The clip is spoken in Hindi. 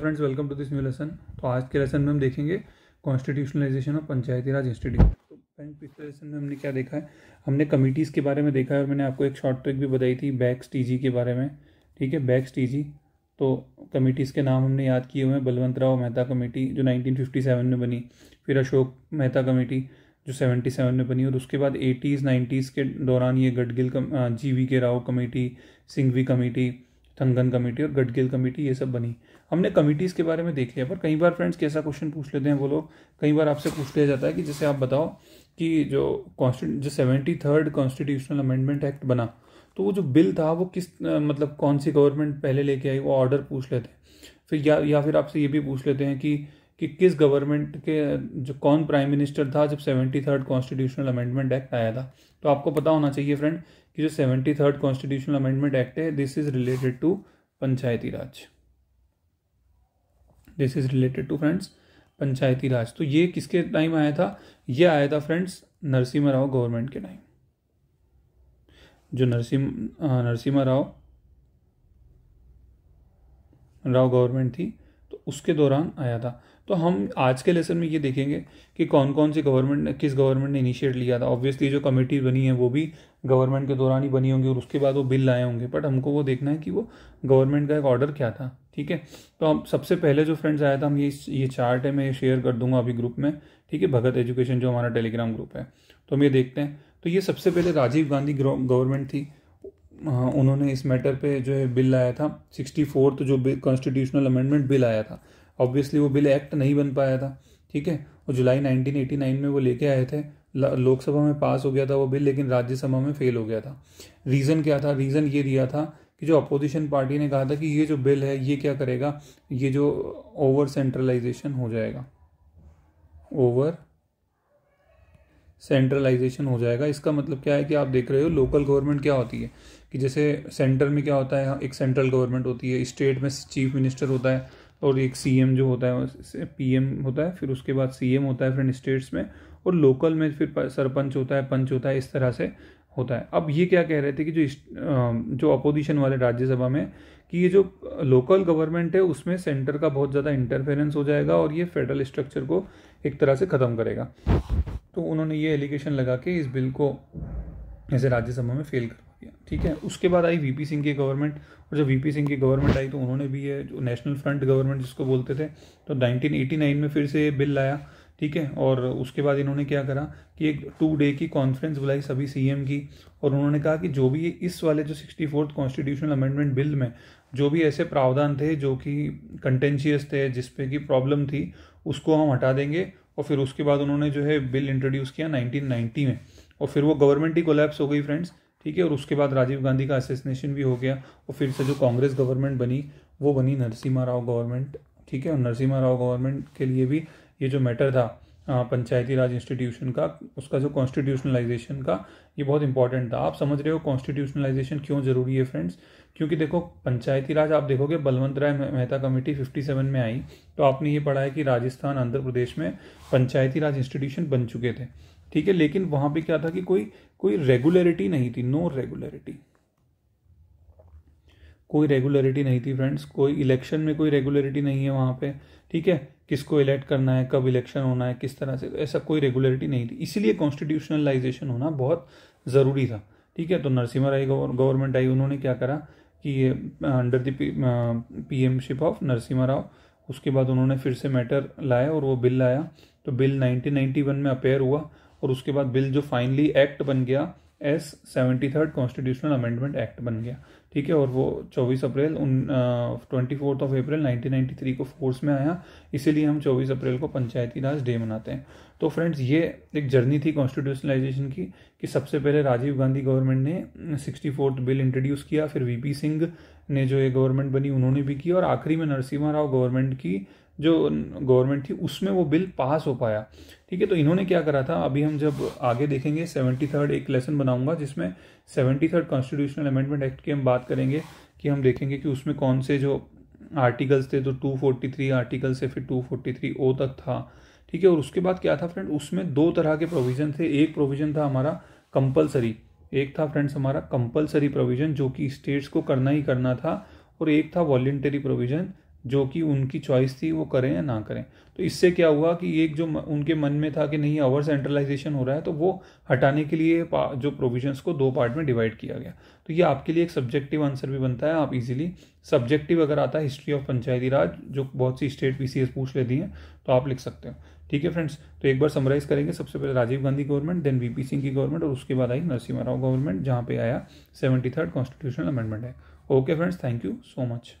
friends welcome to this new lesson तो आज के लेसन में हम देखेंगे constitutionalization of Panchayati Raj institute तो फ्रेंड्स पिछले लेसन में हमने क्या देखा है हमने कमिटीज़ के बारे में देखा है और मैंने आपको एक शॉर्ट ट्रिक भी बताई थी बैक्स टीजी के बारे में ठीक है बैक्स टीजी तो कमिटीज़ के नाम हमने याद किए हुए हैं बलवंत राव मेहता कमेटी जो नाइनटीन में बनी फिर अशोक मेहता कमेटी जो सेवन में बनी और उसके बाद एटीज नाइन्टीज़ के दौरान ये Gadgil G V K Rao committee Singhvi committee Thungon committee और गडगिल कमेटी ये सब बनी हमने कमेटीज़ के बारे में देख लिया पर कई बार फ्रेंड्स कैसा क्वेश्चन पूछ लेते हैं वो लोग कई बार आपसे पूछ लिया जाता है कि जैसे आप बताओ कि जो कॉन्स्टिट्यू जो seventy third constitutional amendment act बना तो वो जो बिल था वो किस मतलब कौन सी गवर्नमेंट पहले लेके आई वो ऑर्डर पूछ लेते हैं फिर या या फिर आपसे ये भी पूछ लेते हैं कि कि किस गवर्नमेंट के जो कौन प्राइम मिनिस्टर था जब seventy third constitutional amendment act आया था तो आपको पता होना चाहिए फ्रेंड कि जो seventy third constitutional amendment act है this is related to Panchayati Raj this is related to friends Panchayati Raj तो ये किसके टाइम आया था ये आया था फ्रेंड्स नरसिम्हा राव गवर्नमेंट के टाइम जो नरसिम्ह नरसिम्हा राव राव गवर्नमेंट थी तो उसके दौरान आया था तो हम आज के लेसन में ये देखेंगे कि कौन कौन सी गवर्नमेंट ने किस गवर्नमेंट ने इनिशिएट लिया था ऑब्वियसली जो कमेटी बनी है वो भी गवर्नमेंट के दौरान ही बनी होंगी और उसके बाद वो बिल लाए होंगे बट हमको वो देखना है कि वो गवर्नमेंट का एक ऑर्डर क्या था ठीक है तो हम सबसे पहले जो फ्रेंड्स आया था हम ये ये चार्ट है मैं ये शेयर कर दूंगा अभी ग्रुप में ठीक है भगत एजुकेशन जो हमारा टेलीग्राम ग्रुप है तो हम ये देखते हैं तो ये सबसे पहले राजीव गांधी गवर्नमेंट थी उन्होंने इस मैटर पे जो है बिल लाया था सिक्सटी फोर्थ जो कॉन्स्टिट्यूशनल अमेंडमेंट बिल आया था ऑब्वियसली वो बिल एक्ट नहीं बन पाया था ठीक है और जुलाई 1989 में वो लेके आए थे लोकसभा में पास हो गया था वो बिल लेकिन राज्यसभा में फेल हो गया था रीज़न क्या था रीज़न ये दिया था कि जो अपोजिशन पार्टी ने कहा था कि ये जो बिल है ये क्या करेगा ये जो ओवर सेंट्रलाइजेशन हो जाएगा ओवर सेंट्रलाइजेशन हो जाएगा इसका मतलब क्या है कि आप देख रहे हो लोकल गवर्नमेंट क्या होती है कि जैसे सेंटर में क्या होता है एक सेंट्रल गवर्नमेंट होती है स्टेट में चीफ मिनिस्टर होता है और एक एम जो होता है एम होता है फिर उसके बाद एम होता है फिर स्टेट्स में और लोकल में फिर सरपंच होता है पंच होता है इस तरह से होता है अब ये क्या कह रहे थे कि जो जो अपोजिशन वाले राज्यसभा में कि ये जो लोकल गवर्नमेंट है उसमें सेंटर का बहुत ज़्यादा इंटरफेरेंस हो जाएगा और ये फेडरल स्ट्रक्चर को एक तरह से ख़त्म करेगा तो उन्होंने ये एलिगेशन लगा के इस बिल को ऐसे राज्यसभा में फेल कर ठीक है उसके बाद आई वीपी सिंह की गवर्नमेंट और जब वीपी सिंह की गवर्नमेंट आई तो उन्होंने भी ये जो नेशनल फ्रंट गवर्नमेंट जिसको बोलते थे तो 1989 में फिर से ये बिल लाया ठीक है और उसके बाद इन्होंने क्या करा कि एक टू डे की कॉन्फ्रेंस बुलाई सभी सीएम की और उन्होंने कहा कि जो भी इस वाले जो sixty fourth constitutional amendment bill में जो भी ऐसे प्रावधान थे जो कि कंटेंशियस थे जिसपे की प्रॉब्लम थी उसको हम हटा देंगे और फिर उसके बाद उन्होंने जो है बिल इंट्रोड्यूस किया 1990 में और फिर वो गवर्नमेंट ही कोलैप्स हो गई फ्रेंड्स ठीक है और उसके बाद राजीव गांधी का असेसनेशन भी हो गया और फिर से जो कांग्रेस गवर्नमेंट बनी वो बनी नरसिम्हा राव गवर्नमेंट ठीक है और नरसिम्हा राव गवर्नमेंट के लिए भी ये जो मैटर था पंचायती राज इंस्टीट्यूशन का उसका जो कॉन्स्टिट्यूशनलाइजेशन का ये बहुत इंपॉर्टेंट था आप समझ रहे हो कॉन्स्टिट्यूशनलाइजेशन क्यों ज़रूरी है फ्रेंड्स क्योंकि देखो पंचायती राज आप देखोगे बलवंत राय मेहता कमेटी 57 में आई तो आपने ये पढ़ा है कि राजस्थान आंध्र प्रदेश में पंचायती राज इंस्टीट्यूशन बन चुके थे ठीक है लेकिन वहां पे क्या था कि कोई कोई रेगुलरिटी नहीं थी नो रेगुलरिटी कोई रेगुलरिटी नहीं थी फ्रेंड्स कोई इलेक्शन में कोई रेगुलरिटी नहीं है वहां पे ठीक है किसको इलेक्ट करना है कब इलेक्शन होना है किस तरह से ऐसा कोई रेगुलरिटी नहीं थी इसीलिए कॉन्स्टिट्यूशनलाइजेशन होना बहुत ज़रूरी था ठीक है तो नरसिम्हा राय गवर्नमेंट आई उन्होंने क्या करा कि ये under the PMship of Narasimha Rao उसके बाद उन्होंने फिर से मैटर लाया और वो बिल लाया तो बिल 1991 में अपेयर हुआ और उसके बाद बिल जो फाइनली एक्ट बन गया as seventy third constitutional amendment act बन गया ठीक है और वो चौबीस अप्रैल on twenty fourth of April nineteen three को फोर्स में आया इसीलिए हम चौबीस अप्रैल को पंचायती राज डे मनाते हैं तो फ्रेंड्स ये एक जर्नी थी कॉन्स्टिट्यूशनलाइजेशन की कि सबसे पहले राजीव गांधी गवर्नमेंट ने सिक्सटी फोर्थ बिल इंट्रोड्यूस किया फिर वीपी सिंह ने जो ये गवर्नमेंट बनी उन्होंने भी की और आखिरी में नरसिम्हा राव गवर्नमेंट की जो गवर्नमेंट थी उसमें वो बिल पास हो पाया ठीक है तो इन्होंने क्या करा था अभी हम जब आगे देखेंगे सेवेंटी थर्ड एक लेसन बनाऊंगा जिसमें seventy third constitutional amendment act की हम बात करेंगे कि हम देखेंगे कि उसमें कौन से जो आर्टिकल्स थे तो टू फोर्टी थ्री आर्टिकल से फिर टू फोर्टी थ्री ओ तक था ठीक है और उसके बाद क्या था फ्रेंड उसमें दो तरह के प्रोविज़न थे एक प्रोविज़न था हमारा कंपलसरी एक था फ्रेंड्स हमारा कंपलसरी प्रोविज़न जो कि स्टेट्स को करना ही करना था और एक था वॉल्टरी प्रोविज़न जो कि उनकी चॉइस थी वो करें या ना करें तो इससे क्या हुआ कि एक जो उनके मन में था कि नहीं ओवर सेंट्रलाइजेशन हो रहा है तो वो हटाने के लिए जो प्रोविजंस को दो पार्ट में डिवाइड किया गया तो ये आपके लिए एक सब्जेक्टिव आंसर भी बनता है आप इजीली सब्जेक्टिव अगर आता है हिस्ट्री ऑफ पंचायती राज जो बहुत सी स्टेट पी पूछ लेती हैं तो आप लिख सकते हो ठीक है फ्रेंड्स तो एक बार समराइज करेंगे सबसे पहले Rajiv Gandhi government then VP Singh की गवर्नमेंट और उसके बाद आई नरसिम्हा राव गवर्नमेंट जहाँ पे आया सेवेंटी थर्ड कॉन्स्टिट्यूशनल अमेंडमेंट है okay friends thank you so much